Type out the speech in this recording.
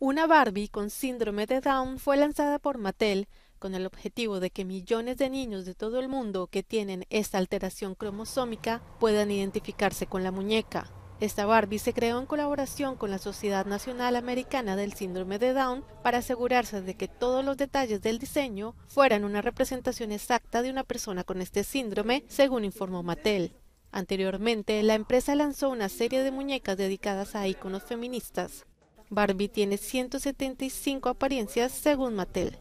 Una Barbie con síndrome de Down fue lanzada por Mattel con el objetivo de que millones de niños de todo el mundo que tienen esta alteración cromosómica puedan identificarse con la muñeca. Esta Barbie se creó en colaboración con la Sociedad Nacional Americana del Síndrome de Down para asegurarse de que todos los detalles del diseño fueran una representación exacta de una persona con este síndrome, según informó Mattel. Anteriormente, la empresa lanzó una serie de muñecas dedicadas a iconos feministas. Barbie tiene 175 apariencias según Mattel.